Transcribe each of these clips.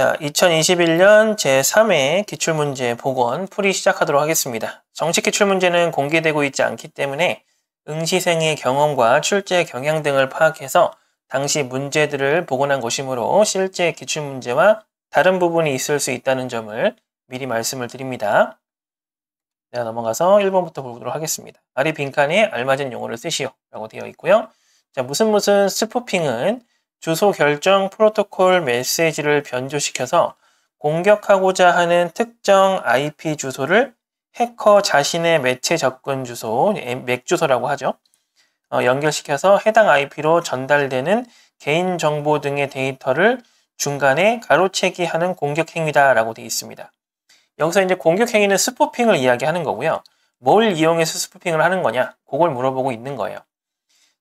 자, 2021년 제3회 기출문제 복원 풀이 시작하도록 하겠습니다. 정식 기출문제는 공개되고 있지 않기 때문에 응시생의 경험과 출제 경향 등을 파악해서 당시 문제들을 복원한 것이므로 실제 기출문제와 다른 부분이 있을 수 있다는 점을 미리 말씀을 드립니다. 제가 넘어가서 1번부터 보도록 하겠습니다. 아래 빈칸에 알맞은 용어를 쓰시오 라고 되어 있고요. 자, 무슨 무슨 스포핑은 주소 결정 프로토콜 메시지를 변조시켜서 공격하고자 하는 특정 IP 주소를 해커 자신의 매체 접근 주소, 예, 맥 주소라고 하죠. 어, 연결시켜서 해당 IP로 전달되는 개인정보 등의 데이터를 중간에 가로채기 하는 공격 행위다라고 되어 있습니다. 여기서 이제 공격 행위는 스포핑을 이야기하는 거고요. 뭘 이용해서 스포핑을 하는 거냐? 그걸 물어보고 있는 거예요.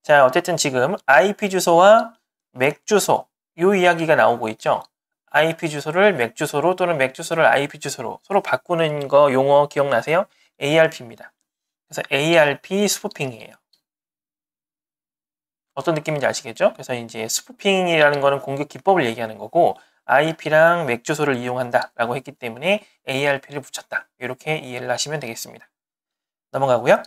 자, 어쨌든 지금 IP 주소와 맥 주소 이 이야기가 나오고 있죠. IP 주소를 맥 주소로 또는 맥 주소를 IP 주소로 서로 바꾸는 거 용어 기억나세요? ARP입니다. 그래서 ARP 스푸핑이에요. 어떤 느낌인지 아시겠죠? 그래서 이제 스푸핑이라는 거는 공격 기법을 얘기하는 거고 IP랑 맥 주소를 이용한다 라고 했기 때문에 ARP를 붙였다. 이렇게 이해를 하시면 되겠습니다. 넘어가고요.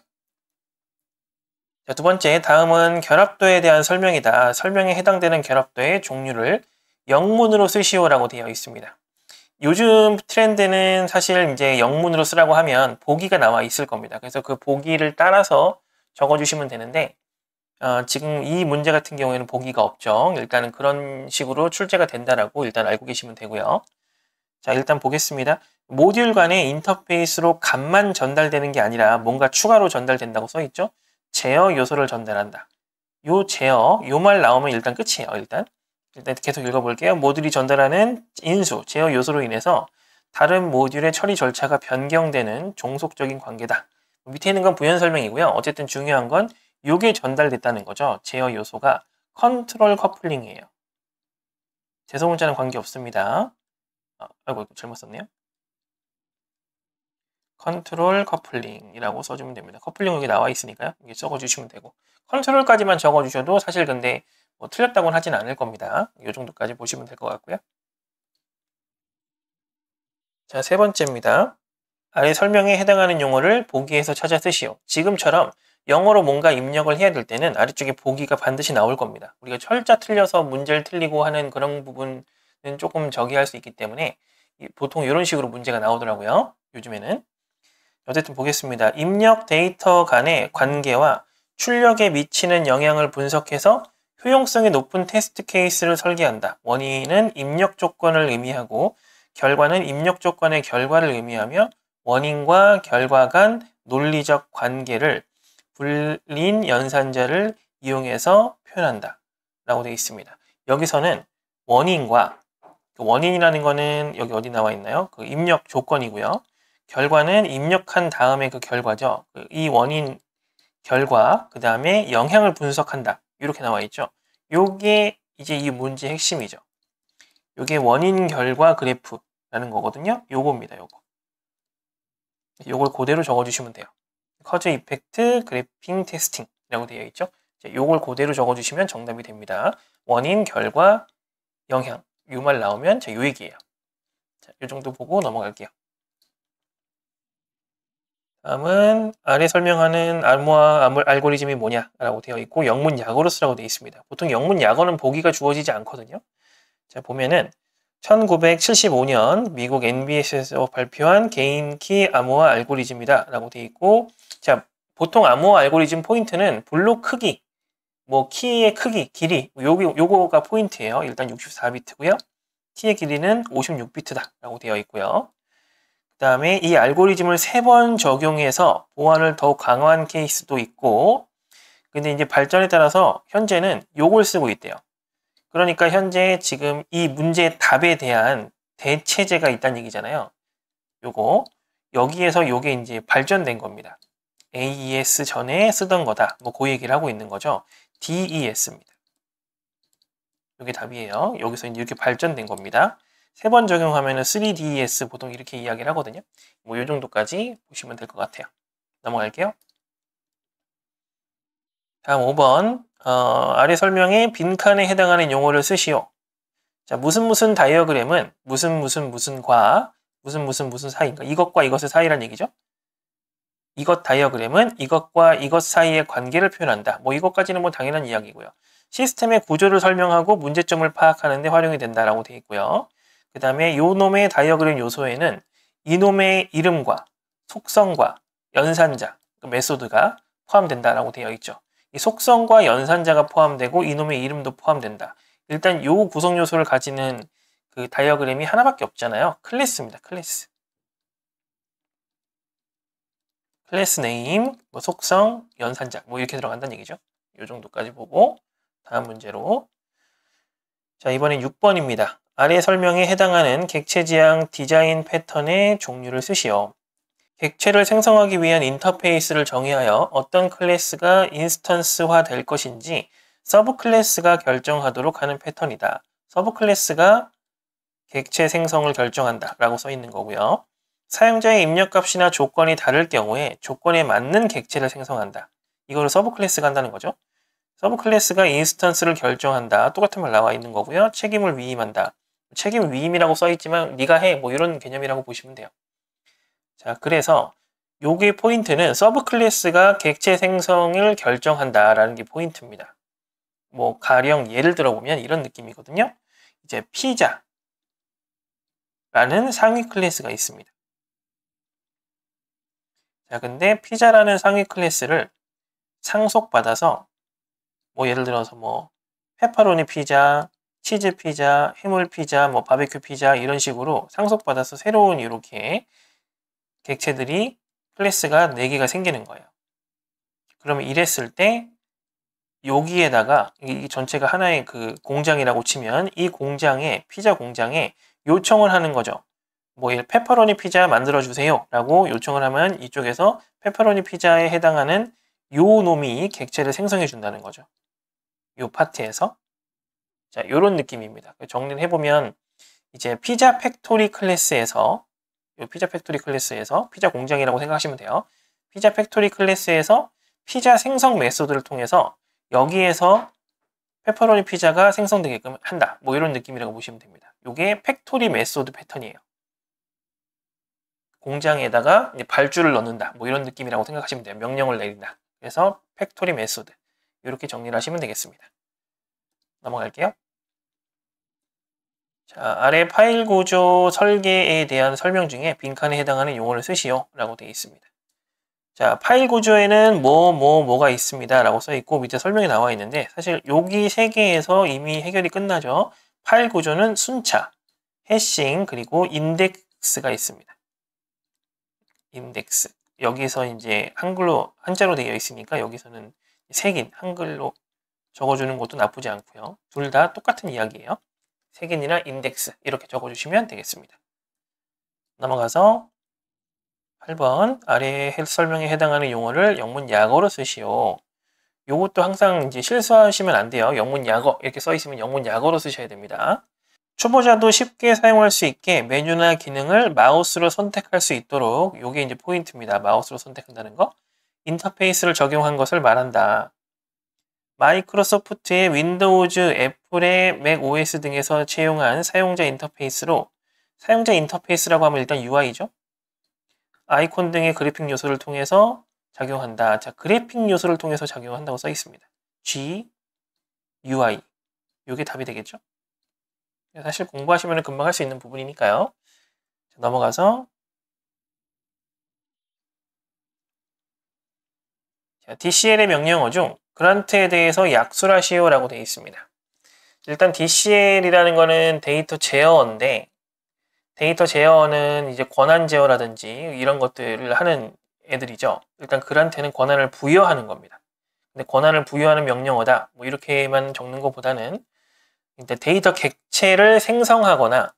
자, 두 번째, 다음은 결합도에 대한 설명이다. 설명에 해당되는 결합도의 종류를 영문으로 쓰시오라고 되어 있습니다. 요즘 트렌드는 사실 이제 영문으로 쓰라고 하면 보기가 나와 있을 겁니다. 그래서 그 보기를 따라서 적어주시면 되는데 어, 지금 이 문제 같은 경우에는 보기가 없죠. 일단은 그런 식으로 출제가 된다라고 일단 알고 계시면 되고요. 자, 일단 보겠습니다. 모듈 간의 인터페이스로 값만 전달되는 게 아니라 뭔가 추가로 전달된다고 써 있죠. 제어 요소를 전달한다. 요 제어, 요 말 나오면 일단 끝이에요. 일단 일단 계속 읽어볼게요. 모듈이 전달하는 인수, 제어 요소로 인해서 다른 모듈의 처리 절차가 변경되는 종속적인 관계다. 밑에 있는 건 부연 설명이고요. 어쨌든 중요한 건 요게 전달됐다는 거죠. 제어 요소가 컨트롤 커플링이에요. 재소 문자는 관계없습니다. 아, 아이고, 잘못 썼네요. 컨트롤 커플링이라고 써주면 됩니다. 커플링 여기 나와 있으니까요. 이게 적어주시면 되고 컨트롤까지만 적어주셔도 사실 근데 뭐 틀렸다고는 하진 않을 겁니다. 이 정도까지 보시면 될 것 같고요. 자, 세 번째입니다. 아래 설명에 해당하는 용어를 보기에서 찾아 쓰시오. 지금처럼 영어로 뭔가 입력을 해야 될 때는 아래쪽에 보기가 반드시 나올 겁니다. 우리가 철자 틀려서 문제를 틀리고 하는 그런 부분은 조금 저기 할수 있기 때문에 보통 이런 식으로 문제가 나오더라고요. 요즘에는. 어쨌든 보겠습니다. 입력 데이터 간의 관계와 출력에 미치는 영향을 분석해서 효용성이 높은 테스트 케이스를 설계한다. 원인은 입력 조건을 의미하고 결과는 입력 조건의 결과를 의미하며 원인과 결과 간 논리적 관계를 불린 연산자를 이용해서 표현한다. 라고 되어 있습니다. 여기서는 원인과 그 원인이라는 거는 여기 어디 나와 있나요? 그 입력 조건이고요. 결과는 입력한 다음에 그 결과죠. 그 이 원인 결과, 그 다음에 영향을 분석한다. 이렇게 나와 있죠. 요게 이제 이 문제 핵심이죠. 요게 원인 결과 그래프라는 거거든요. 요겁니다. 요거. 요걸 그대로 적어주시면 돼요. 커즈 이펙트 그래핑 테스팅이라고 되어 있죠. 요걸 그대로 적어주시면 정답이 됩니다. 원인, 결과, 영향. 요 말 나오면 제 요얘기예요. 자, 요 정도 보고 넘어갈게요. 다음은 아래 설명하는 암호화 알고리즘이 뭐냐라고 되어 있고 영문 야거로스라고 되어 있습니다. 보통 영문 야거는 보기가 주어지지 않거든요. 자 보면은 1975년 미국 NBS에서 발표한 개인키 암호화 알고리즘이다 라고 되어 있고 자 보통 암호화 알고리즘 포인트는 블록 크기 뭐 키의 크기 길이 요기, 요거가 포인트예요 일단 64비트고요 키의 길이는 56비트다 라고 되어 있고요 다음에 이 알고리즘을 세 번 적용해서 보안을 더욱 강화한 케이스도 있고 근데 이제 발전에 따라서 현재는 요걸 쓰고 있대요. 그러니까 현재 지금 이 문제의 답에 대한 대체제가 있다는 얘기잖아요. 요거 여기에서 요게 이제 발전된 겁니다. AES 전에 쓰던 거다. 뭐 그 얘기를 하고 있는 거죠. DES입니다. 요게 답이에요. 여기서 이제 이렇게 발전된 겁니다. 세번적용하면 3ds 보통 이렇게 이야기를 하거든요. 뭐 이 정도까지 보시면 될 것 같아요. 넘어갈게요. 다음 5번 어, 아래 설명에 빈칸에 해당하는 용어를 쓰시오. 자 무슨 무슨 다이어그램은 무슨 무슨 무슨 과 무슨 무슨 무슨 사이인가 그러니까 이것과 이것의 사이란 얘기죠. 이것 다이어그램은 이것과 이것 사이의 관계를 표현한다. 뭐 이것까지는 뭐 당연한 이야기고요. 시스템의 구조를 설명하고 문제점을 파악하는 데 활용이 된다라고 되어 있고요. 그 다음에 요놈의 다이어그램 요소에는 이놈의 이름과 속성과 연산자, 그 메소드가 포함된다라고 되어 있죠. 이 속성과 연산자가 포함되고 이놈의 이름도 포함된다. 일단 요 구성 요소를 가지는 그 다이어그램이 하나밖에 없잖아요. 클래스입니다. 클래스. 클래스 네임, 뭐 속성, 연산자 뭐 이렇게 들어간다는 얘기죠. 요 정도까지 보고 다음 문제로 자 이번엔 6번입니다. 아래 설명에 해당하는 객체 지향 디자인 패턴의 종류를 쓰시오. 객체를 생성하기 위한 인터페이스를 정의하여 어떤 클래스가 인스턴스화 될 것인지 서브 클래스가 결정하도록 하는 패턴이다. 서브 클래스가 객체 생성을 결정한다 라고 써 있는 거고요. 사용자의 입력값이나 조건이 다를 경우에 조건에 맞는 객체를 생성한다. 이거를 서브 클래스가 한다는 거죠. 서브 클래스가 인스턴스를 결정한다. 똑같은 말 나와 있는 거고요. 책임을 위임한다. 책임 위임이라고 써있지만 네가 해 뭐 이런 개념이라고 보시면 돼요. 자 그래서 요게 포인트는 서브 클래스가 객체 생성을 결정한다라는 게 포인트입니다. 뭐 가령 예를 들어보면 이런 느낌이거든요. 이제 피자라는 상위 클래스가 있습니다. 자 근데 피자라는 상위 클래스를 상속받아서 뭐 예를 들어서 뭐 페퍼로니 피자, 치즈 피자, 해물 피자, 뭐 바베큐 피자 이런 식으로 상속받아서 새로운 이렇게 객체들이 클래스가 4개가 생기는 거예요. 그러면 이랬을 때 여기에다가 이 전체가 하나의 그 공장이라고 치면 이 공장에 피자 공장에 요청을 하는 거죠. 뭐 페퍼로니 피자 만들어 주세요라고 요청을 하면 이쪽에서 페퍼로니 피자에 해당하는 요 놈이 객체를 생성해 준다는 거죠. 요 파트에서 자, 요런 느낌입니다. 정리를 해보면 이제 피자 팩토리 클래스에서 요 피자 팩토리 클래스에서 피자 공장이라고 생각하시면 돼요. 피자 팩토리 클래스에서 피자 생성 메소드를 통해서 여기에서 페퍼로니 피자가 생성되게끔 한다. 뭐 이런 느낌이라고 보시면 됩니다. 요게 팩토리 메소드 패턴이에요. 공장에다가 발주를 넣는다. 뭐 이런 느낌이라고 생각하시면 돼요. 명령을 내린다. 그래서 팩토리 메소드. 이렇게 정리를 하시면 되겠습니다. 넘어갈게요. 자, 아래 파일 구조 설계에 대한 설명 중에 빈칸에 해당하는 용어를 쓰시오 라고 되어 있습니다. 자, 파일 구조에는 뭐, 뭐, 뭐가 있습니다 라고 써 있고 밑에 설명이 나와 있는데 사실 여기 세 개에서 이미 해결이 끝나죠. 파일 구조는 순차, 해싱, 그리고 인덱스가 있습니다. 인덱스. 여기서 이제 한글로, 한자로 되어 있으니까 여기서는 색인, 한글로 적어주는 것도 나쁘지 않고요. 둘 다 똑같은 이야기예요. 세인이나 인덱스 이렇게 적어주시면 되겠습니다. 넘어가서 8번 아래 설명에 해당하는 용어를 영문 약어로 쓰시오. 요것도 항상 이제 실수하시면 안 돼요. 영문 약어 이렇게 써 있으면 영문 약어로 쓰셔야 됩니다. 초보자도 쉽게 사용할 수 있게 메뉴나 기능을 마우스로 선택할 수 있도록 요게 이제 포인트입니다. 마우스로 선택한다는 거. 인터페이스를 적용한 것을 말한다. 마이크로소프트의 윈도우즈, 애플의 맥 OS 등에서 채용한 사용자 인터페이스로 사용자 인터페이스라고 하면 일단 UI죠. 아이콘 등의 그래픽 요소를 통해서 작용한다. 자, 그래픽 요소를 통해서 작용한다고 써 있습니다. G, UI. 이게 답이 되겠죠? 사실 공부하시면 금방 할 수 있는 부분이니까요. 넘어가서 DCL의 명령어 중 그란트에 대해서 약술하시오라고 되어 있습니다. 일단 DCL이라는 거는 데이터 제어인데 데이터 제어는 이제 권한 제어라든지 이런 것들을 하는 애들이죠. 일단 그란트는 권한을 부여하는 겁니다. 근데 권한을 부여하는 명령어다. 뭐 이렇게만 적는 것보다는 이제 데이터 객체를 생성하거나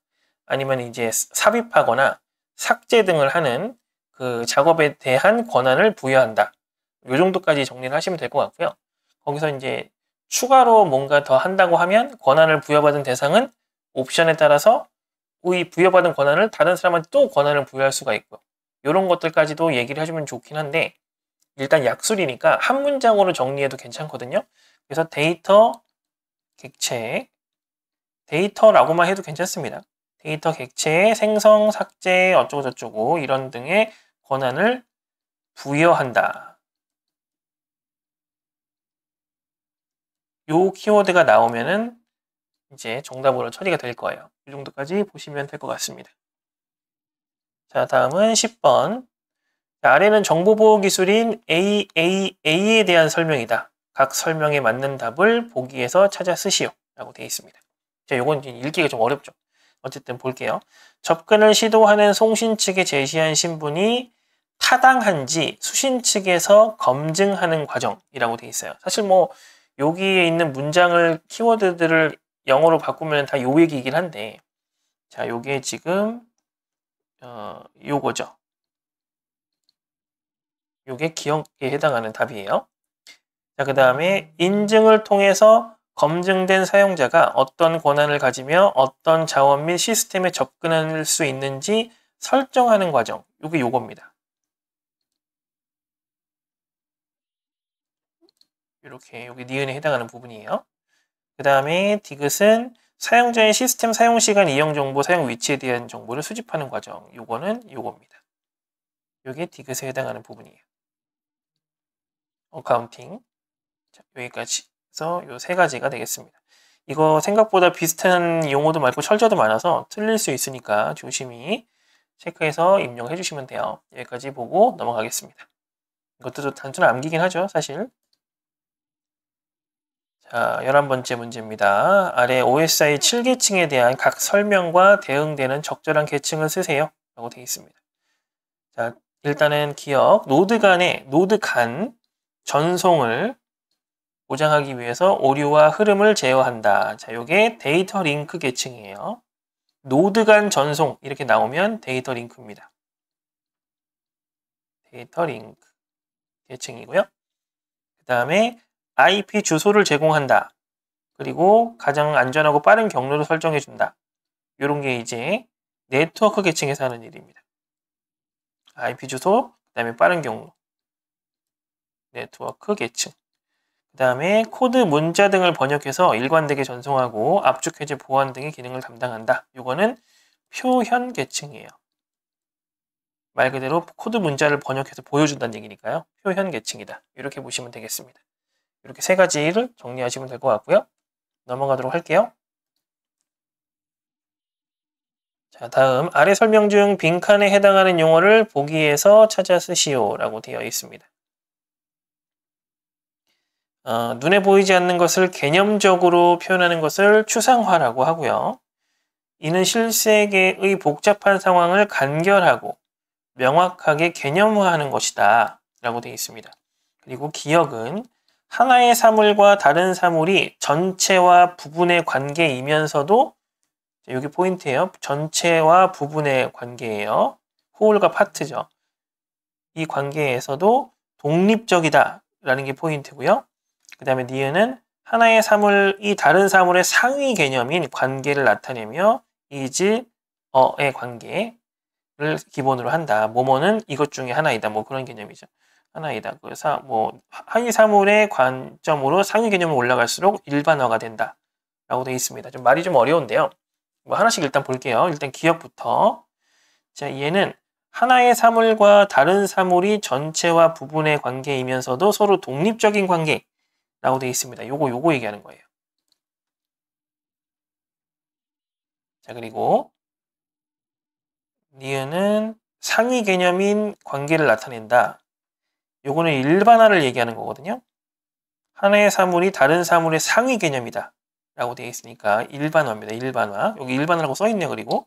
아니면 이제 삽입하거나 삭제 등을 하는 그 작업에 대한 권한을 부여한다. 요 정도까지 정리를 하시면 될 것 같고요. 거기서 이제 추가로 뭔가 더 한다고 하면 권한을 부여받은 대상은 옵션에 따라서 이 부여받은 권한을 다른 사람한테 또 권한을 부여할 수가 있고요. 요런 것들까지도 얘기를 해주면 좋긴 한데 일단 약술이니까 한 문장으로 정리해도 괜찮거든요. 그래서 데이터 객체 데이터라고만 해도 괜찮습니다. 데이터 객체의 생성, 삭제, 어쩌고저쩌고 이런 등의 권한을 부여한다. 요 키워드가 나오면은 이제 정답으로 처리가 될 거예요. 이 정도까지 보시면 될 것 같습니다. 자, 다음은 10번. 자, 아래는 정보보호 기술인 AAA에 대한 설명이다. 각 설명에 맞는 답을 보기에서 찾아 쓰시오. 라고 되어 있습니다. 자, 요건 읽기가 좀 어렵죠. 어쨌든 볼게요. 접근을 시도하는 송신 측에 제시한 신분이 타당한지 수신 측에서 검증하는 과정이라고 되어 있어요. 사실 뭐 여기에 있는 문장을 키워드들을 영어로 바꾸면 다 요 얘기이긴 한데 자 요게 지금 어, 요거죠. 요게 기억에 해당하는 답이에요. 자, 그 다음에 인증을 통해서 검증된 사용자가 어떤 권한을 가지며 어떤 자원 및 시스템에 접근할 수 있는지 설정하는 과정. 요게 요겁니다. 이렇게 여기 니은에 해당하는 부분이에요. 그 다음에 디귿은 사용자의 시스템 사용 시간 이용 정보 사용 위치에 대한 정보를 수집하는 과정 요거는 요겁니다. 요게 디귿에 해당하는 부분이에요. 어카운팅 자, 여기까지 해서 요 세 가지가 되겠습니다. 이거 생각보다 비슷한 용어도 많고 철저도 많아서 틀릴 수 있으니까 조심히 체크해서 입력해 주시면 돼요. 여기까지 보고 넘어가겠습니다. 이것도 단순 암기긴 하죠, 사실. 자, 11번째 문제입니다. 아래 OSI 7계층에 대한 각 설명과 대응되는 적절한 계층을 쓰세요. 라고 되어 있습니다. 자, 일단은 기억, 노드 간의, 노드 간 전송을 보장하기 위해서 오류와 흐름을 제어한다. 자, 요게 데이터 링크 계층이에요. 노드 간 전송 이렇게 나오면 데이터 링크입니다. 데이터 링크 계층이고요. 그 다음에 IP 주소를 제공한다. 그리고 가장 안전하고 빠른 경로를 설정해 준다. 이런 게 이제 네트워크 계층에서 하는 일입니다. IP 주소, 그다음에 빠른 경로. 네트워크 계층. 그다음에 코드 문자 등을 번역해서 일관되게 전송하고 압축 해제 보안 등의 기능을 담당한다. 이거는 표현 계층이에요. 말 그대로 코드 문자를 번역해서 보여준다는 얘기니까요. 표현 계층이다. 이렇게 보시면 되겠습니다. 이렇게 세 가지를 정리하시면 될 것 같고요. 넘어가도록 할게요. 자, 다음 아래 설명 중 빈칸에 해당하는 용어를 보기에서 찾아 쓰시오라고 되어 있습니다. 어, 눈에 보이지 않는 것을 개념적으로 표현하는 것을 추상화라고 하고요. 이는 실세계의 복잡한 상황을 간결하고 명확하게 개념화하는 것이다 라고 되어 있습니다. 그리고 기억은 하나의 사물과 다른 사물이 전체와 부분의 관계이면서도 여기 포인트예요. 전체와 부분의 관계예요. 홀과 파트죠. 이 관계에서도 독립적이다 라는 게 포인트고요. 그 다음에 니은은 하나의 사물이 다른 사물의 상위 개념인 관계를 나타내며 이지, 어의 관계를 기본으로 한다. 모모는 이것 중에 하나이다. 뭐 그런 개념이죠. 하나이다. 그래서 뭐 하위 사물의 관점으로 상위 개념을 올라갈수록 일반화가 된다. 라고 되어 있습니다. 좀 말이 좀 어려운데요. 뭐 하나씩 일단 볼게요. 일단 기억부터. 자, 얘는 하나의 사물과 다른 사물이 전체와 부분의 관계이면서도 서로 독립적인 관계라고 되어 있습니다. 요거 요거 얘기하는 거예요. 자, 그리고 니은은 상위 개념인 관계를 나타낸다. 요거는 일반화를 얘기하는 거거든요. 하나의 사물이 다른 사물의 상위 개념이다. 라고 되어 있으니까 일반화입니다. 일반화. 여기 일반화라고 써있네요. 그리고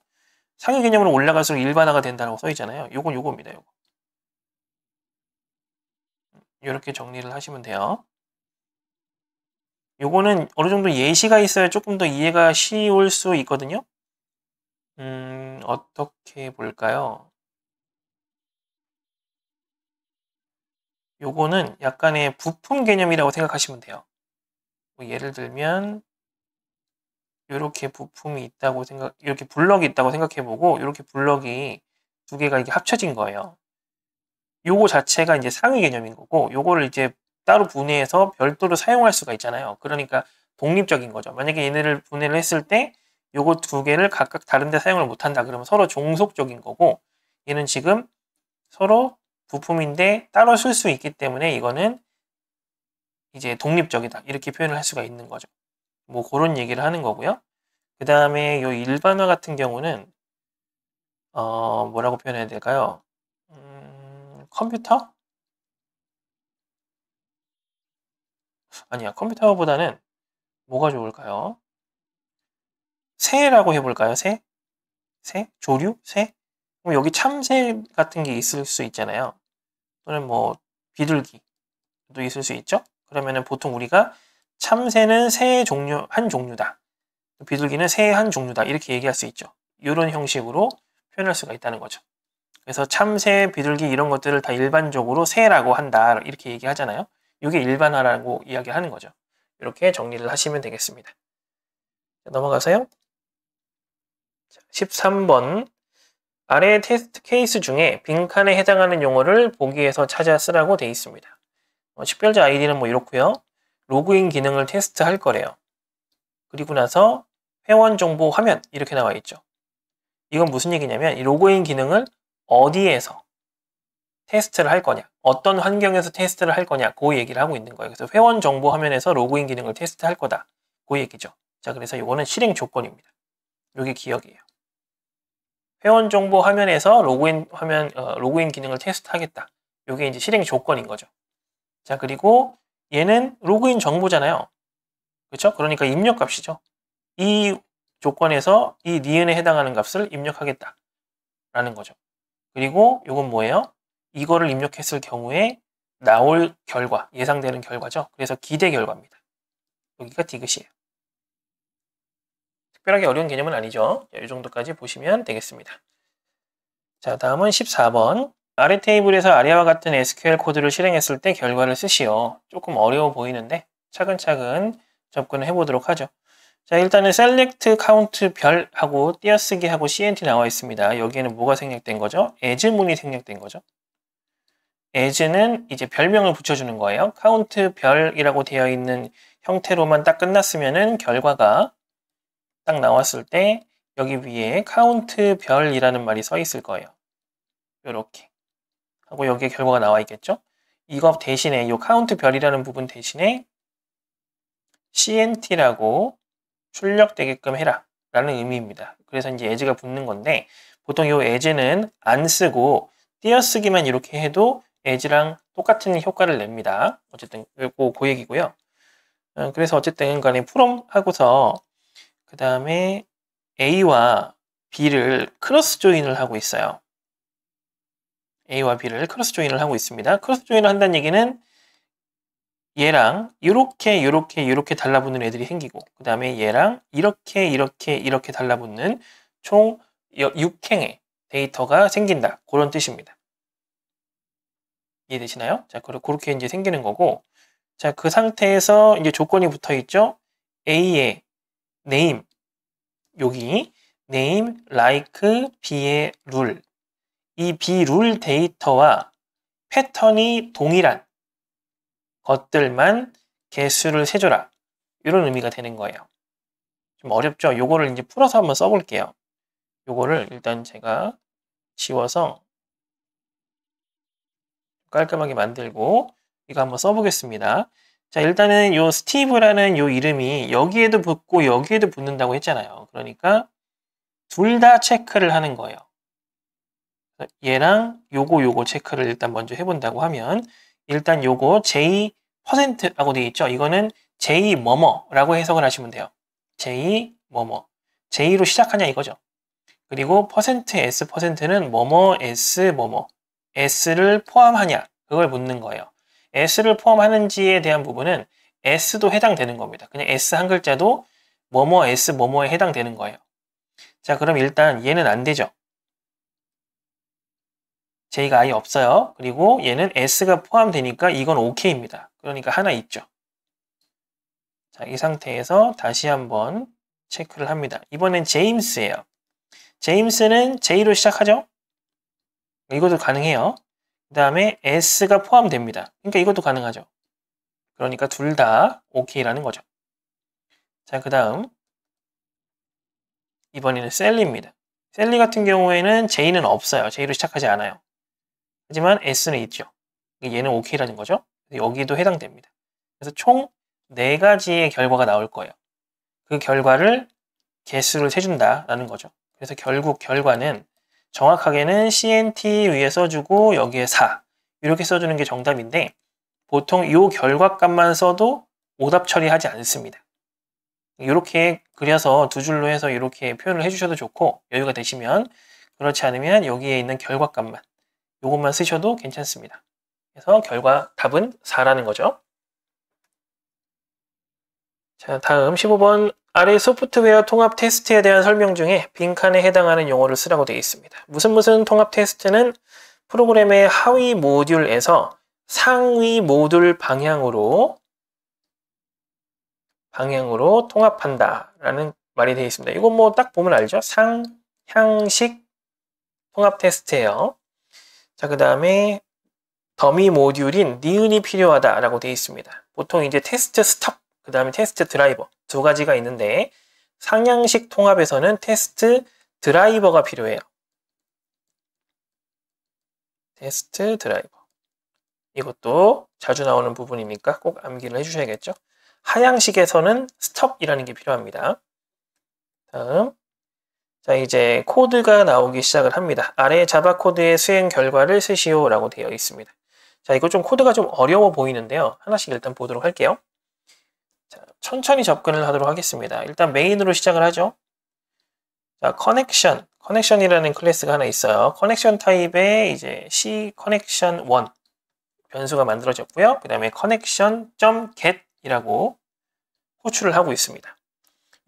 상위 개념으로 올라갈수록 일반화가 된다고 라 써있잖아요. 요건 요겁니다. 요거. 이렇게 정리를 하시면 돼요. 요거는 어느 정도 예시가 있어야 조금 더 이해가 쉬울 수 있거든요. 음, 어떻게 볼까요? 요거는 약간의 부품 개념이라고 생각하시면 돼요. 뭐 예를 들면 이렇게 부품이 있다고 생각, 이렇게 블럭이 있다고 생각해보고 이렇게 블럭이 두 개가 이게 합쳐진 거예요. 요거 자체가 이제 상위 개념인 거고 요거를 이제 따로 분해해서 별도로 사용할 수가 있잖아요. 그러니까 독립적인 거죠. 만약에 얘네를 분해를 했을 때 요거 두 개를 각각 다른데 사용을 못한다 그러면 서로 종속적인 거고 얘는 지금 서로 부품인데 따로 쓸 수 있기 때문에 이거는 이제 독립적이다 이렇게 표현을 할 수가 있는 거죠. 뭐 그런 얘기를 하는 거고요. 그 다음에 요 일반화 같은 경우는 어 뭐라고 표현해야 될까요? 음, 컴퓨터? 아니야 컴퓨터보다는 뭐가 좋을까요? 새라고 해볼까요? 새? 새? 조류? 새? 그럼 여기 참새 같은 게 있을 수 있잖아요. 또는 뭐 비둘기도 있을 수 있죠. 그러면은 보통 우리가 참새는 새의 종류 한 종류다. 비둘기는 새의 한 종류다. 이렇게 얘기할 수 있죠. 이런 형식으로 표현할 수가 있다는 거죠. 그래서 참새, 비둘기 이런 것들을 다 일반적으로 새라고 한다. 이렇게 얘기하잖아요. 이게 일반화라고 이야기하는 거죠. 이렇게 정리를 하시면 되겠습니다. 넘어가세요. 13번 아래 테스트 케이스 중에 빈칸에 해당하는 용어를 보기에서 찾아 쓰라고 되어 있습니다. 어, 식별자 아이디는 뭐 이렇고요. 로그인 기능을 테스트할 거래요. 그리고 나서 회원 정보 화면 이렇게 나와 있죠. 이건 무슨 얘기냐면 이 로그인 기능을 어디에서 테스트를 할 거냐, 어떤 환경에서 테스트를 할 거냐 그 얘기를 하고 있는 거예요. 그래서 회원 정보 화면에서 로그인 기능을 테스트할 거다 그 얘기죠. 자 그래서 이거는 실행 조건입니다. 이게 기억이에요. 회원 정보 화면에서 로그인 화면 어, 로그인 기능을 테스트하겠다. 이게 이제 실행 조건인 거죠. 자 그리고 얘는 로그인 정보잖아요. 그렇죠? 그러니까 입력 값이죠. 이 조건에서 이 니은에 해당하는 값을 입력하겠다라는 거죠. 그리고 이건 뭐예요? 이거를 입력했을 경우에 나올 결과, 예상되는 결과죠. 그래서 기대 결과입니다. 여기가 디귿이에요. 특별하게 어려운 개념은 아니죠. 이 정도까지 보시면 되겠습니다. 자, 다음은 14번. 아래 테이블에서 아리아와 같은 SQL 코드를 실행했을 때 결과를 쓰시오. 조금 어려워 보이는데 차근차근 접근을 해보도록 하죠. 자, 일단은 select count 별하고 띄어쓰기하고 cnt 나와 있습니다. 여기에는 뭐가 생략된 거죠? as문이 생략된 거죠. as는 이제 별명을 붙여주는 거예요. count 별이라고 되어 있는 형태로만 딱 끝났으면은 결과가 딱 나왔을 때 여기 위에 카운트 별이라는 말이 써 있을 거예요. 이렇게 하고 여기에 결과가 나와 있겠죠? 이거 대신에 이 카운트 별이라는 부분 대신에 CNT라고 출력되게끔 해라 라는 의미입니다. 그래서 이제 예제가 붙는 건데 보통 이 예제는 안 쓰고 띄어쓰기만 이렇게 해도 예제랑 똑같은 효과를 냅니다. 어쨌든 고, 거그 얘기고요. 그래서 어쨌든 간에 프롬 하고서 그 다음에 A와 B를 크로스 조인을 하고 있어요. A와 B를 크로스 조인을 하고 있습니다. 크로스 조인을 한다는 얘기는 얘랑 이렇게 이렇게 이렇게 달라붙는 애들이 생기고 그 다음에 얘랑 이렇게 이렇게 이렇게 달라붙는 총 6행의 데이터가 생긴다. 그런 뜻입니다. 이해되시나요? 자, 그렇게 이제 생기는 거고 자, 그 상태에서 이제 조건이 붙어 있죠. a 에 name 여기 name like 비의 룰. 이비룰 데이터와 패턴이 동일한 것들만 개수를 세줘라. 이런 의미가 되는 거예요. 좀 어렵죠? 요거를 이제 풀어서 한번 써볼게요. 요거를 일단 제가 지워서 깔끔하게 만들고 이거 한번 써보겠습니다. 자, 일단은 요 스티브라는 요 이름이 여기에도 붙고 여기에도 붙는다고 했잖아요. 그러니까 둘 다 체크를 하는 거예요. 얘랑 요거 요거 체크를 일단 먼저 해본다고 하면 일단 요거 J 퍼센트라고 되어 있죠. 이거는 J 뭐뭐라고 해석을 하시면 돼요. J 뭐뭐 J로 시작하냐 이거죠. 그리고 퍼센트 S 퍼센트는 뭐뭐 S 뭐뭐 S를 포함하냐 그걸 묻는 거예요. S를 포함하는지에 대한 부분은 S도 해당되는 겁니다. 그냥 S 한 글자도 뭐뭐 S 뭐뭐에 해당되는 거예요. 자 그럼 일단 얘는 안 되죠. J가 아예 없어요. 그리고 얘는 S가 포함되니까 이건 OK입니다. 그러니까 하나 있죠. 자, 이 상태에서 다시 한번 체크를 합니다. 이번엔 제임스예요. 제임스는 J로 시작하죠? 이것도 가능해요. 그 다음에 S가 포함됩니다. 그러니까 이것도 가능하죠. 그러니까 둘 다 OK라는 거죠. 자, 그 다음 이번에는 셀리입니다. 셀리 같은 경우에는 J는 없어요. J로 시작하지 않아요. 하지만 S는 있죠. 얘는 OK라는 거죠. 여기도 해당됩니다. 그래서 총 네가지의 결과가 나올 거예요. 그 결과를 개수를 세준다라는 거죠. 그래서 결국 결과는 정확하게는 CNT 위에 써주고 여기에 4 이렇게 써주는 게 정답인데 보통 이 결과값만 써도 오답 처리하지 않습니다. 이렇게 그려서 두 줄로 해서 이렇게 표현을 해주셔도 좋고 여유가 되시면 그렇지 않으면 여기에 있는 결과값만 이것만 쓰셔도 괜찮습니다. 그래서 결과 답은 4라는 거죠. 자 다음 15번 아래 소프트웨어 통합 테스트에 대한 설명 중에 빈칸에 해당하는 용어를 쓰라고 되어 있습니다. 무슨 무슨 통합 테스트는 프로그램의 하위 모듈에서 상위 모듈 방향으로 방향으로 통합한다 라는 말이 되어 있습니다. 이건 뭐 딱 보면 알죠? 상향식 통합 테스트예요. 자, 그 다음에 더미 모듈인 니은이 필요하다라고 되어 있습니다. 보통 이제 테스트 스탑 그 다음에 테스트 드라이버 두 가지가 있는데 상향식 통합에서는 테스트 드라이버가 필요해요. 테스트 드라이버 이것도 자주 나오는 부분이니까 꼭 암기를 해주셔야겠죠. 하향식에서는 스톱이라는 게 필요합니다. 다음 자 이제 코드가 나오기 시작을 합니다. 아래 자바 코드의 수행 결과를 쓰시오 라고 되어 있습니다. 자 이거 좀 코드가 좀 어려워 보이는데요. 하나씩 일단 보도록 할게요. 천천히 접근을 하도록 하겠습니다. 일단 메인으로 시작을 하죠. 자, 커넥션, 커넥션이라는 클래스가 하나 있어요. 커넥션 타입의 이제 C 커넥션 1 변수가 만들어졌고요. 그 다음에 커넥션.get이라고 호출을 하고 있습니다.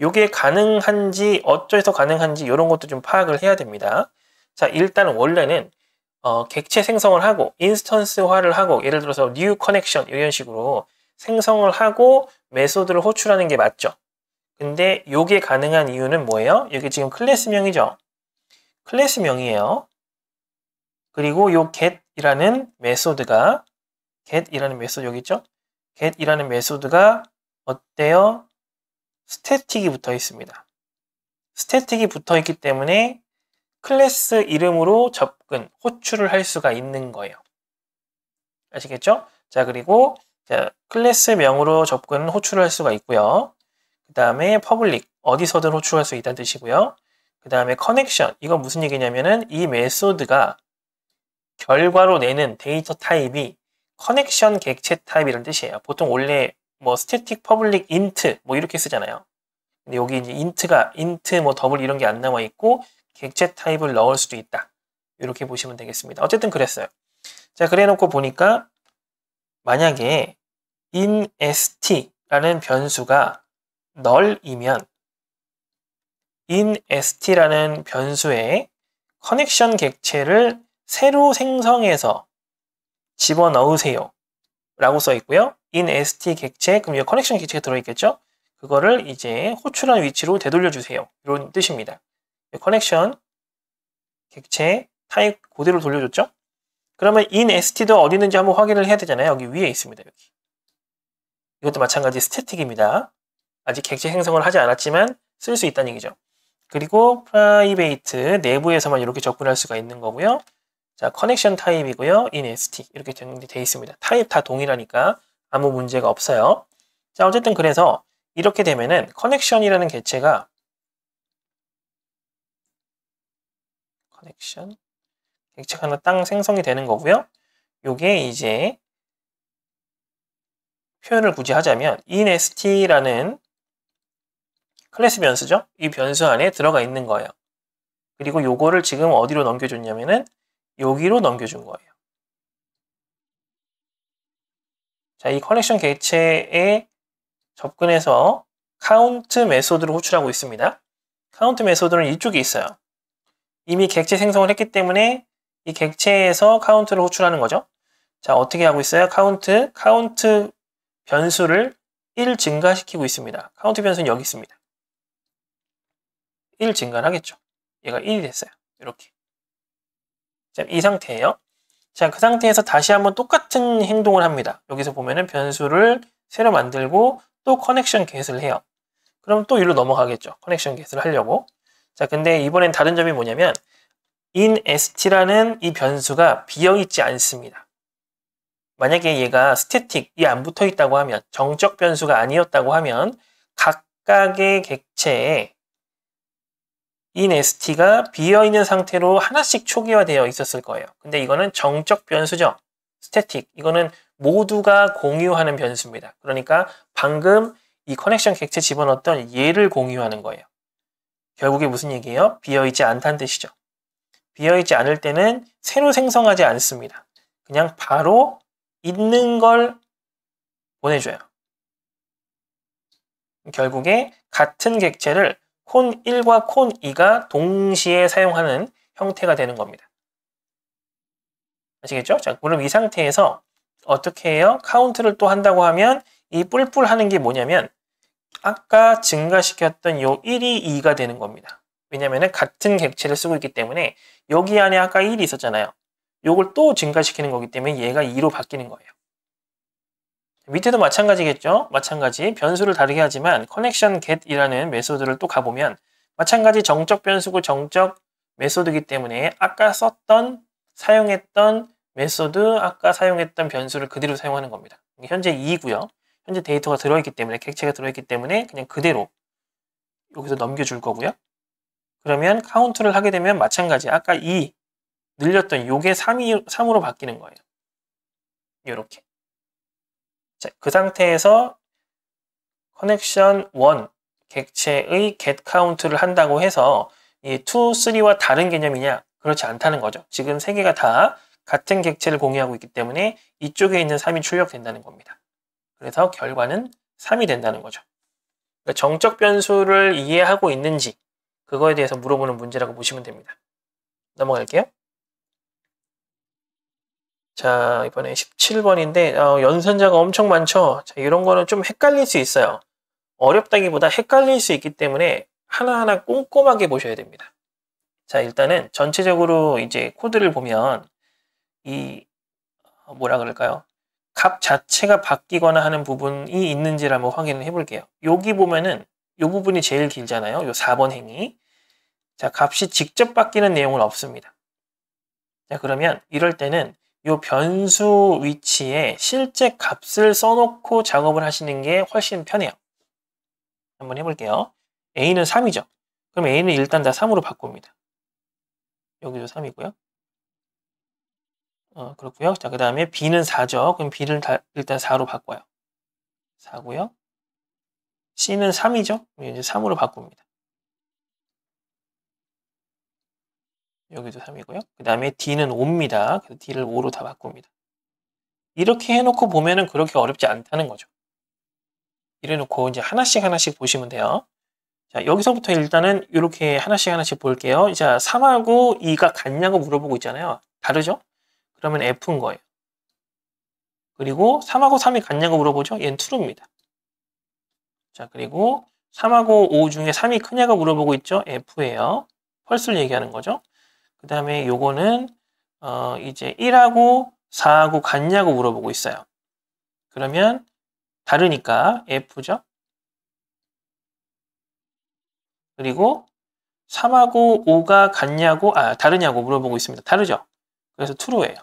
이게 가능한지 어쩌서 가능한지 이런 것도 좀 파악을 해야 됩니다. 자 일단 원래는 어, 객체 생성을 하고 인스턴스화를 하고 예를 들어서 new connection 이런 식으로 생성을 하고 메소드를 호출하는 게 맞죠. 근데 이게 가능한 이유는 뭐예요? 이게 지금 클래스명이죠. 클래스명이에요. 그리고 요 get이라는 메소드가 get이라는 메소드 여기 있죠? get이라는 메소드가 어때요? 스태틱이 붙어 있습니다. 스태틱이 붙어 있기 때문에 클래스 이름으로 접근, 호출을 할 수가 있는 거예요. 아시겠죠? 자, 그리고 자, 클래스명으로 접근 호출할 수가 있고요. 그 다음에 퍼블릭, 어디서든 호출할 수 있다는 뜻이고요. 그 다음에 커넥션, 이건 무슨 얘기냐면은 이 메소드가 결과로 내는 데이터 타입이 커넥션 객체 타입이라는 뜻이에요. 보통 원래 뭐 스태틱 퍼블릭 인트 뭐 이렇게 쓰잖아요. 근데 여기 이제 인트가 인트 뭐 더블 이런 게 안 나와 있고 객체 타입을 넣을 수도 있다. 이렇게 보시면 되겠습니다. 어쨌든 그랬어요. 자, 그래 놓고 보니까 만약에 in st라는 변수가 null이면 in st라는 변수에 커넥션 객체를 새로 생성해서 집어넣으세요 라고 써 있고요. in st 객체, 그럼 여기 커넥션 객체가 들어있겠죠? 그거를 이제 호출한 위치로 되돌려 주세요. 이런 뜻입니다. 커넥션 객체 타입 그대로 돌려줬죠? 그러면 in st도 어디 있는지 한번 확인을 해야 되잖아요. 여기 위에 있습니다. 여기. 이것도 마찬가지 스태틱입니다. 아직 객체 생성을 하지 않았지만 쓸 수 있다는 얘기죠. 그리고 프라이베이트 내부에서만 이렇게 접근할 수가 있는 거고요. 자, 커넥션 타입이고요. 인에스 t 이렇게 정리돼 있습니다. 타입 다 동일하니까 아무 문제가 없어요. 자, 어쨌든 그래서 이렇게 되면은 커넥션이라는 개체가 커넥션 객체가 하나 땅 생성이 되는 거고요. 요게 이제 표현을 굳이 하자면 inst라는 클래스 변수죠. 이 변수 안에 들어가 있는 거예요. 그리고 요거를 지금 어디로 넘겨줬냐면은 여기로 넘겨준 거예요. 자, 이 컬렉션 개체에 접근해서 카운트 메소드를 호출하고 있습니다. 카운트 메소드는 이쪽에 있어요. 이미 객체 생성을 했기 때문에 이 객체에서 카운트를 호출하는 거죠. 자, 어떻게 하고 있어요? 카운트, 카운트 변수를 1 증가시키고 있습니다. 카운트 변수는 여기 있습니다. 1 증가를 하겠죠. 얘가 1이 됐어요. 이렇게. 자, 이 상태예요. 자, 그 상태에서 다시 한번 똑같은 행동을 합니다. 여기서 보면은 변수를 새로 만들고 또 커넥션 겟을 해요. 그럼 또 위로 넘어가겠죠. 커넥션 겟을 하려고. 자, 근데 이번엔 다른 점이 뭐냐면 in st라는 이 변수가 비어 있지 않습니다. 만약에 얘가 s t a t i c 이안 붙어 있다고 하면 정적 변수가 아니었다고 하면 각각의 객체에 이 네스티가 비어있는 상태로 하나씩 초기화되어 있었을 거예요. 근데 이거는 정적 변수죠. static 이거는 모두가 공유하는 변수입니다. 그러니까 방금 이 커넥션 객체 집어넣었던 얘를 공유하는 거예요. 결국에 무슨 얘기예요? 비어있지 않다는 뜻이죠. 비어있지 않을 때는 새로 생성하지 않습니다. 그냥 바로 있는 걸 보내줘요. 결국에 같은 객체를 콘 1과 콘 2가 동시에 사용하는 형태가 되는 겁니다. 아시겠죠? 자, 그럼 이 상태에서 어떻게 해요? 카운트를 또 한다고 하면 이 뿔뿔 하는 게 뭐냐면 아까 증가시켰던 요 1이 2가 되는 겁니다. 왜냐면은 같은 객체를 쓰고 있기 때문에 여기 안에 아까 1이 있었잖아요. 요걸 또 증가시키는 거기 때문에 얘가 2로 바뀌는 거예요. 밑에도 마찬가지겠죠? 마찬가지 변수를 다르게 하지만 커넥션 get이라는 메소드를 또 가보면 마찬가지 정적 변수고 정적 메소드이기 때문에 아까 썼던 사용했던 메소드 아까 사용했던 변수를 그대로 사용하는 겁니다. 현재 2고요. 이 현재 데이터가 들어있기 때문에 객체가 들어있기 때문에 그냥 그대로 여기서 넘겨줄 거고요. 그러면 카운트를 하게 되면 마찬가지 아까 2 늘렸던 요게 3이, 3으로 바뀌는 거예요. 이렇게. 자, 그 상태에서 커넥션 1 객체의 get count를 한다고 해서 이 2, 3와 다른 개념이냐? 그렇지 않다는 거죠. 지금 세 개가 다 같은 객체를 공유하고 있기 때문에 이쪽에 있는 3이 출력된다는 겁니다. 그래서 결과는 3이 된다는 거죠. 그러니까 정적 변수를 이해하고 있는지 그거에 대해서 물어보는 문제라고 보시면 됩니다. 넘어갈게요. 자, 이번에 17번인데, 어, 연산자가 엄청 많죠? 자, 이런 거는 좀 헷갈릴 수 있어요. 어렵다기보다 헷갈릴 수 있기 때문에 하나하나 꼼꼼하게 보셔야 됩니다. 자, 일단은 전체적으로 이제 코드를 보면, 이, 어, 뭐라 그럴까요? 값 자체가 바뀌거나 하는 부분이 있는지를 한번 확인을 해볼게요. 여기 보면은 이 부분이 제일 길잖아요. 이 4번 행이. 자, 값이 직접 바뀌는 내용은 없습니다. 자, 그러면 이럴 때는 이 변수 위치에 실제 값을 써놓고 작업을 하시는 게 훨씬 편해요. 한번 해볼게요. a는 3이죠. 그럼 a는 일단 다 3으로 바꿉니다. 여기도 3이고요. 어, 그렇고요. 자, 그 다음에 b는 4죠. 그럼 b를 다, 일단 4로 바꿔요. 4고요. c는 3이죠. 이제 3으로 바꿉니다. 여기도 3이고요. 그 다음에 D는 5입니다. 그래서 D를 5로 다 바꿉니다. 이렇게 해놓고 보면은 그렇게 어렵지 않다는 거죠. 이래놓고 이제 하나씩 하나씩 보시면 돼요. 자, 여기서부터 일단은 이렇게 하나씩 하나씩 볼게요. 자, 3하고 2가 같냐고 물어보고 있잖아요. 다르죠? 그러면 F인 거예요. 그리고 3하고 3이 같냐고 물어보죠? 얘는 t 입니다 자, 그리고 3하고 5 중에 3이 크냐고 물어보고 있죠? F예요. 펄스를 얘기하는 거죠. 그 다음에 요거는 어, 이제 1하고 4하고 같냐고 물어보고 있어요. 그러면 다르니까 F죠. 그리고 3하고 5가 같냐고, 아, 다르냐고 물어보고 있습니다. 다르죠? 그래서 true예요.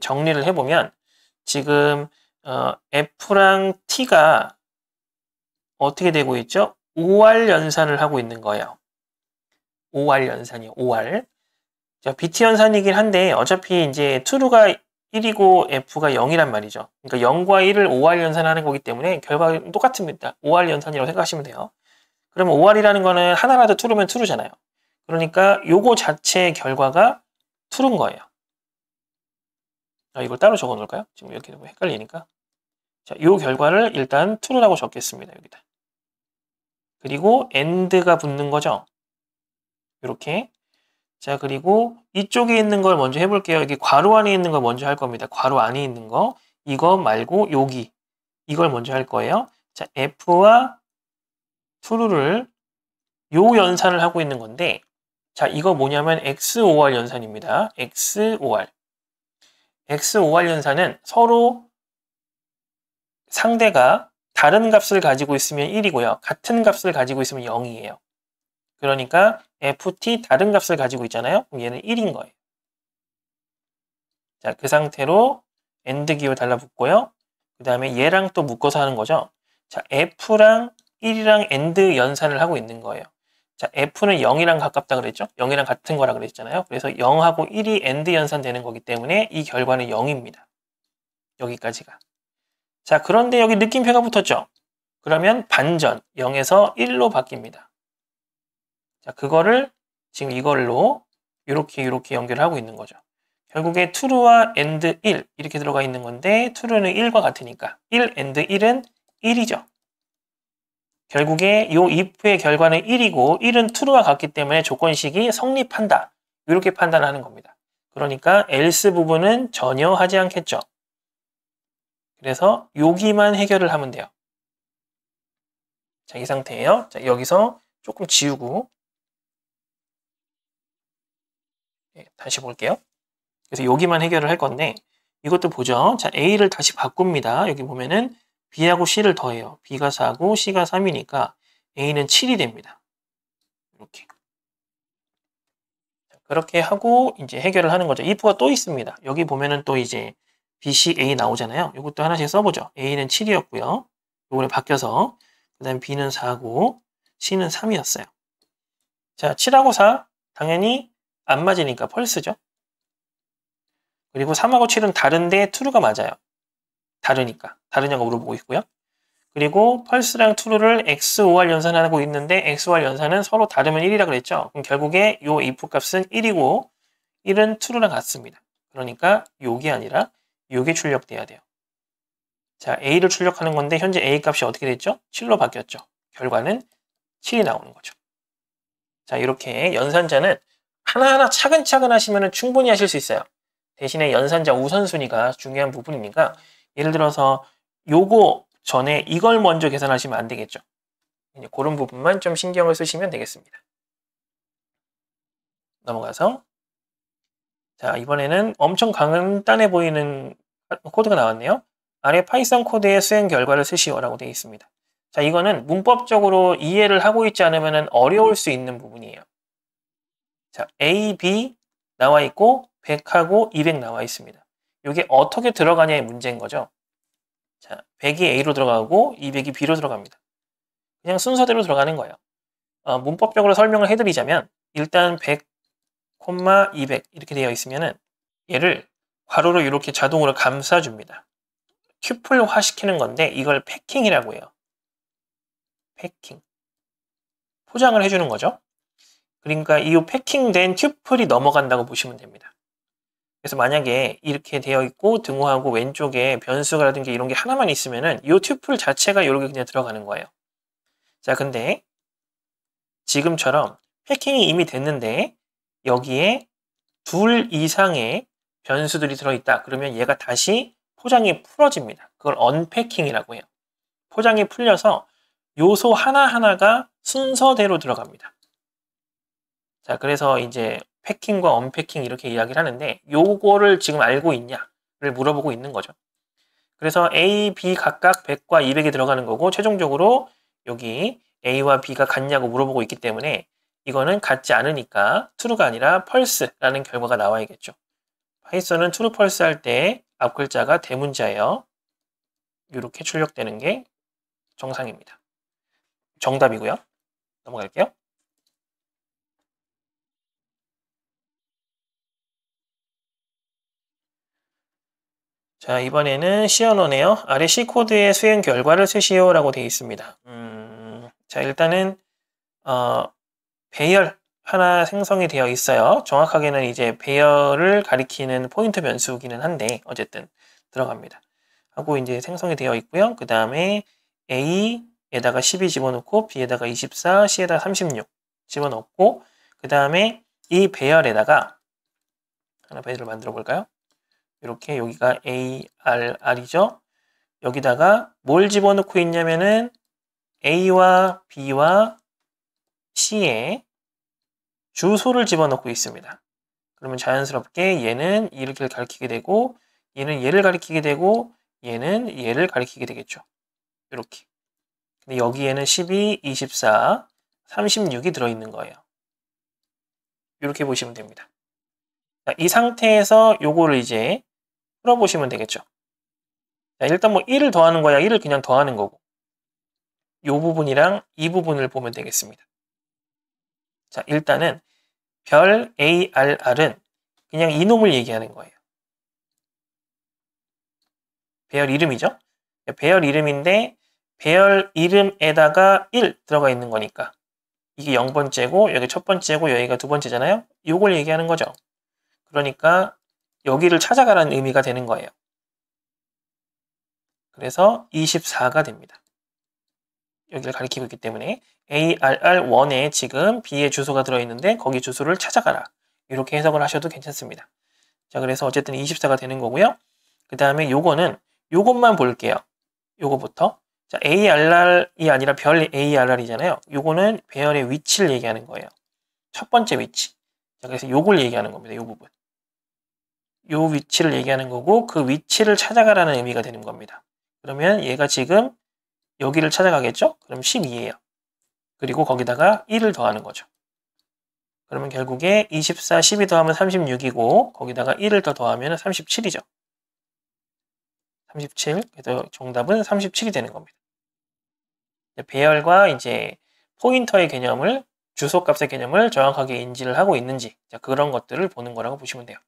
정리를 해보면 지금 어, F랑 T가 어떻게 되고 있죠? 5알 연산을 하고 있는 거예요. 5R 연산이 5R. 비트 연산이긴 한데 어차피 이제 t r 가 1이고 f가 0이란 말이죠. 그러니까 0과 1을 5R 연산하는 거기 때문에 결과는 똑같습니다. 5R 연산이라고 생각하시면 돼요. 그러면 5R이라는 거는 하나라도 t r 면 t r 잖아요 그러니까 요거 자체의 결과가 t r 인 거예요. 아, 이걸 따로 적어 놓을까요? 지금 이렇게 너무 헷갈리니까. 자, 요 결과를 일단 t r 라고 적겠습니다. 여기다. 그리고 e 드가 붙는 거죠. 이렇게. 자, 그리고 이쪽에 있는 걸 먼저 해볼게요. 여기 괄호 안에 있는 걸 먼저 할 겁니다. 괄호 안에 있는 거. 이거 말고 여기. 이걸 먼저 할 거예요. 자, F와 true를 요 연산을 하고 있는 건데 자, 이거 뭐냐면 XOR 연산입니다. XOR. XOR 연산은 서로 상대가 다른 값을 가지고 있으면 1이고요. 같은 값을 가지고 있으면 0이에요. 그러니까 ft 다른 값을 가지고 있잖아요. 그럼 얘는 1인 거예요. 자, 그 상태로 엔드 기호 달라붙고요. 그 다음에 얘랑 또 묶어서 하는 거죠. 자, f랑 1이랑 엔드 연산을 하고 있는 거예요. 자, f는 0이랑 가깝다 그랬죠? 0이랑 같은 거라 그랬잖아요. 그래서 0하고 1이 엔드 연산되는 거기 때문에 이 결과는 0입니다. 여기까지가. 자, 그런데 여기 느낌표가 붙었죠? 그러면 반전, 0에서 1로 바뀝니다. 자, 그거를 지금 이걸로 이렇게 이렇게 연결하고 있는 거죠. 결국에 true와 and 1 이렇게 들어가 있는 건데 true는 1과 같으니까 1 and 1은 1이죠. 결국에 요 if의 결과는 1이고 1은 true와 같기 때문에 조건식이 성립한다. 이렇게 판단하는 겁니다. 그러니까 else 부분은 전혀 하지 않겠죠. 그래서 여기만 해결을 하면 돼요. 자, 이 상태예요. 자, 여기서 조금 지우고 예, 다시 볼게요. 그래서 여기만 해결을 할 건데 이것도 보죠. 자, A를 다시 바꿉니다. 여기 보면은 B하고 C를 더해요. B가 4고 C가 3이니까 A는 7이 됩니다. 이렇게. 그렇게 하고 이제 해결을 하는 거죠. if가 또 있습니다. 여기 보면은 또 이제 BCA 나오잖아요. 이것도 하나씩 써보죠. A는 7이었고요. 요번에 바뀌어서 그 다음 B는 4고 C는 3이었어요. 자, 7하고 4 당연히 안 맞으니까 펄스죠. 그리고 3하고 7은 다른데 트루가 맞아요. 다르니까. 다르냐고 물어보고 있고요. 그리고 펄스랑 트루를 XOR 연산하고 있는데 XOR 연산은 서로 다르면 1이라 고 그랬죠. 그럼 결국에 요 if 값은 1이고 1은 t r 랑 같습니다. 그러니까 요게 아니라 요게 출력돼야 돼요. 자, A를 출력하는 건데 현재 A 값이 어떻게 됐죠? 7로 바뀌었죠. 결과는 7이 나오는 거죠. 자, 이렇게 연산자는 하나하나 차근차근 하시면 충분히 하실 수 있어요. 대신에 연산자 우선순위가 중요한 부분이니까 예를 들어서 요거 전에 이걸 먼저 계산하시면 안 되겠죠. 이 그런 부분만 좀 신경을 쓰시면 되겠습니다. 넘어가서 자 이번에는 엄청 간단해 보이는 코드가 나왔네요. 아래 파이썬 코드의 수행 결과를 쓰시오라고 되어 있습니다. 자 이거는 문법적으로 이해를 하고 있지 않으면 어려울 수 있는 부분이에요. 자, A, B 나와 있고 100하고 200 나와 있습니다. 이게 어떻게 들어가냐의 문제인 거죠. 자, 100이 A로 들어가고 200이 B로 들어갑니다. 그냥 순서대로 들어가는 거예요. 어, 문법적으로 설명을 해드리자면 일단 100, 200 이렇게 되어 있으면은 얘를 괄호로 이렇게 자동으로 감싸줍니다. 큐플화 시키는 건데 이걸 패킹이라고 해요. 패킹. 포장을 해주는 거죠. 그러니까 이 패킹된 튜플이 넘어간다고 보시면 됩니다. 그래서 만약에 이렇게 되어 있고 등호하고 왼쪽에 변수가라든지 이런 게 하나만 있으면은 이 튜플 자체가 이렇게 그냥 들어가는 거예요. 자, 근데 지금처럼 패킹이 이미 됐는데 여기에 둘 이상의 변수들이 들어있다. 그러면 얘가 다시 포장이 풀어집니다. 그걸 언패킹이라고 해요. 포장이 풀려서 요소 하나하나가 순서대로 들어갑니다. 자, 그래서 이제 패킹과 언패킹 이렇게 이야기를 하는데 요거를 지금 알고 있냐를 물어보고 있는 거죠. 그래서 A, B 각각 100과 200이 들어가는 거고 최종적으로 여기 A와 B가 같냐고 물어보고 있기 때문에 이거는 같지 않으니까 true가 아니라 false라는 결과가 나와야겠죠. 파이썬은 true, false 할 때 앞 글자가 대문자예요. 이렇게 출력되는 게 정상입니다. 정답이고요. 넘어갈게요. 자 이번에는 시연어네요. 아래 C코드의 수행 결과를 쓰시오 라고 되어 있습니다. 음, 자 일단은 어, 배열 하나 생성이 되어 있어요. 정확하게는 이제 배열을 가리키는 포인트 변수기는 한데 어쨌든 들어갑니다. 하고 이제 생성이 되어 있고요. 그 다음에 A에다가 12 집어넣고 B에다가 24, C에다가 36 집어넣고 그 다음에 이 배열에다가 하나 배열을 만들어 볼까요? 이렇게 여기가 ARR이죠. 여기다가 뭘 집어넣고 있냐면은 A와 B와 c 에 주소를 집어넣고 있습니다. 그러면 자연스럽게 얘는 이를 렇게 가리키게 되고 얘는 얘를 가리키게 되고 얘는 얘를 가리키게 되겠죠. 이렇게. 근데 여기에는 12, 24, 36이 들어있는 거예요. 이렇게 보시면 됩니다. 이 상태에서 요거를 이제 풀어보시면 되겠죠. 자, 일단 뭐 1을 더하는 거야 1을 그냥 더하는 거고 이 부분이랑 이 부분을 보면 되겠습니다. 자 일단은 별 ARR은 그냥 이놈을 얘기하는 거예요. 배열 이름이죠. 배열 이름인데 배열 이름에다가 1 들어가 있는 거니까 이게 0번째고 여기 첫 번째고 여기가 두 번째잖아요. 이걸 얘기하는 거죠. 그러니까 여기를 찾아가라는 의미가 되는 거예요. 그래서 24가 됩니다. 여기를 가리키고 있기 때문에 ARR1에 지금 B의 주소가 들어있는데 거기 주소를 찾아가라. 이렇게 해석을 하셔도 괜찮습니다. 자, 그래서 어쨌든 24가 되는 거고요. 그 다음에 요거는 요것만 볼게요. 요거부터. 자, ARR이 아니라 별 ARR이잖아요. 요거는 배열의 위치를 얘기하는 거예요. 첫 번째 위치. 자, 그래서 요걸 얘기하는 겁니다. 요 부분. 요 위치를 얘기하는 거고 그 위치를 찾아가라는 의미가 되는 겁니다. 그러면 얘가 지금 여기를 찾아가겠죠? 그럼 12예요. 그리고 거기다가 1을 더하는 거죠. 그러면 결국에 24, 12 더하면 36이고 거기다가 1을 더 더하면 37이죠. 37, 그래서 정답은 37이 되는 겁니다. 배열과 이제 포인터의 개념을 주소값의 개념을 정확하게 인지를 하고 있는지 그런 것들을 보는 거라고 보시면 돼요.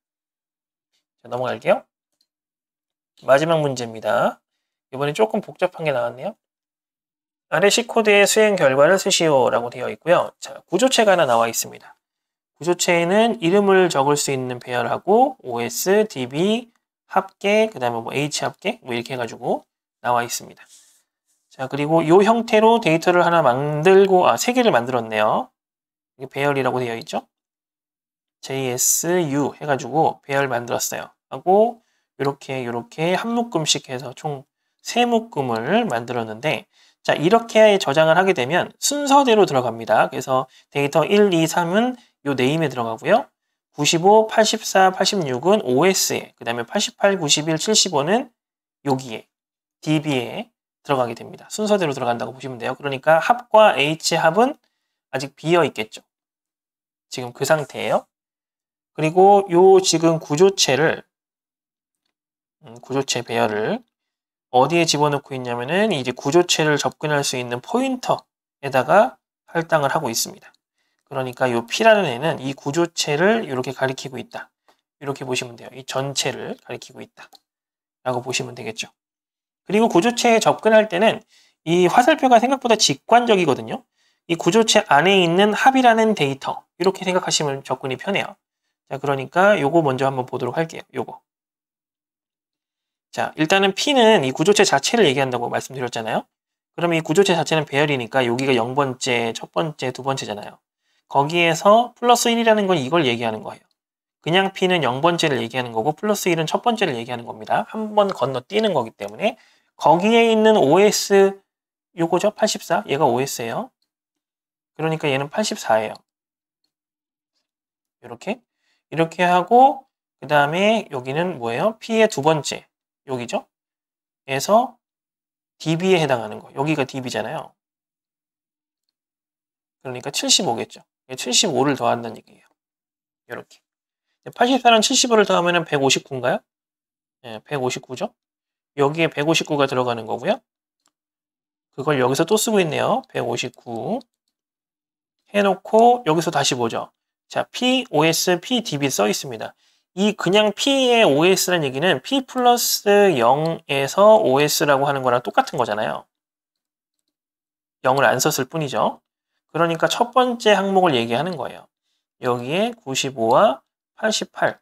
자, 넘어갈게요. 마지막 문제입니다. 이번에 조금 복잡한 게 나왔네요. 아래 C코드의 수행 결과를 쓰시오 라고 되어 있고요. 자, 구조체가 하나 나와 있습니다. 구조체에는 이름을 적을 수 있는 배열하고 OS, DB, 합계, 그 다음에 뭐 H 합계 뭐 이렇게 해가지고 나와 있습니다. 자, 그리고 이 형태로 데이터를 하나 만들고, 아, 세 개를 만들었네요. 이게 배열이라고 되어 있죠? JSU 해가지고 배열 만들었어요. 하고 이렇게 이렇게 한 묶음씩 해서 총 세 묶음을 만들었는데 자 이렇게 저장을 하게 되면 순서대로 들어갑니다. 그래서 데이터 1, 2, 3은 요 네임에 들어가고요. 95, 84, 86은 OS에 그 다음에 88, 91, 75는 여기에 DB에 들어가게 됩니다. 순서대로 들어간다고 보시면 돼요. 그러니까 합과 H합은 아직 비어 있겠죠. 지금 그 상태예요. 그리고 요 지금 구조체를 음, 구조체 배열을 어디에 집어넣고 있냐면은 이제 구조체를 접근할 수 있는 포인터에다가 할당을 하고 있습니다. 그러니까 요 P라는 애는 이 구조체를 이렇게 가리키고 있다. 이렇게 보시면 돼요. 이 전체를 가리키고 있다. 라고 보시면 되겠죠. 그리고 구조체에 접근할 때는 이 화살표가 생각보다 직관적이거든요. 이 구조체 안에 있는 합이라는 데이터 이렇게 생각하시면 접근이 편해요. 자, 그러니까 요거 먼저 한번 보도록 할게요. 요거. 자, 일단은 P는 이 구조체 자체를 얘기한다고 말씀드렸잖아요. 그러면 이 구조체 자체는 배열이니까 여기가 0번째, 첫 번째, 두 번째잖아요. 거기에서 플러스 1이라는 건 이걸 얘기하는 거예요. 그냥 P는 0번째를 얘기하는 거고 플러스 1은 첫 번째를 얘기하는 겁니다. 한번 건너뛰는 거기 때문에 거기에 있는 OS 요거죠? 84? 얘가 OS예요. 그러니까 얘는 84예요. 이렇게 이렇게 하고 그 다음에 여기는 뭐예요? P의 두 번째 여기죠? 에서 dB에 해당하는 거 여기가 dB잖아요. 그러니까 75겠죠. 75를 더한다는 얘기예요. 이렇게 84랑 75를 더하면 159인가요? 네, 159죠. 여기에 159가 들어가는 거고요. 그걸 여기서 또 쓰고 있네요. 159 해놓고 여기서 다시 보죠. 자, POS, PDB 써 있습니다. 이 그냥 P의 OS라는 얘기는 P 플러스 0에서 OS라고 하는 거랑 똑같은 거잖아요. 0을 안 썼을 뿐이죠. 그러니까 첫 번째 항목을 얘기하는 거예요. 여기에 95와 88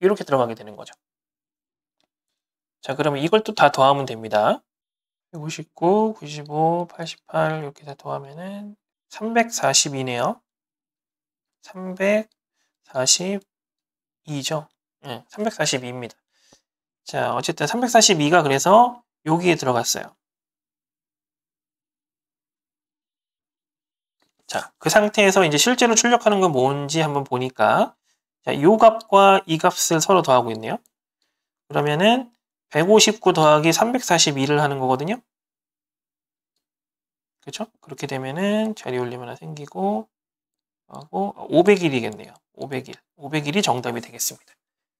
이렇게 들어가게 되는 거죠. 자 그러면 이걸 또 다 더하면 됩니다. 5 9 95, 88 이렇게 다 더하면은 342네요. 342죠. 네, 342입니다. 자, 어쨌든 342가 그래서 여기에 들어갔어요. 자, 그 상태에서 이제 실제로 출력하는 건 뭔지 한번 보니까 자, 이 값과 이 값을 서로 더하고 있네요. 그러면은 159 더하기 342를 하는 거거든요. 그렇죠? 그렇게 되면은 자리 올림 하나 생기고 하고 500일이겠네요. 500일. 500일이 정답이 되겠습니다.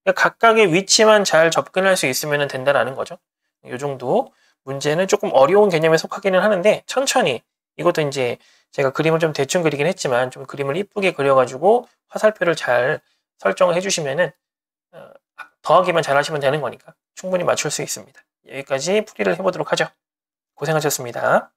그러니까 각각의 위치만 잘 접근할 수 있으면 된다라는 거죠. 이 정도 문제는 조금 어려운 개념에 속하기는 하는데 천천히 이것도 이제 제가 그림을 좀 대충 그리긴 했지만 좀 그림을 이쁘게 그려가지고 화살표를 잘 설정을 해주시면은 어, 더하기만 잘 하시면 되는 거니까 충분히 맞출 수 있습니다. 여기까지 풀이를 해보도록 하죠. 고생하셨습니다.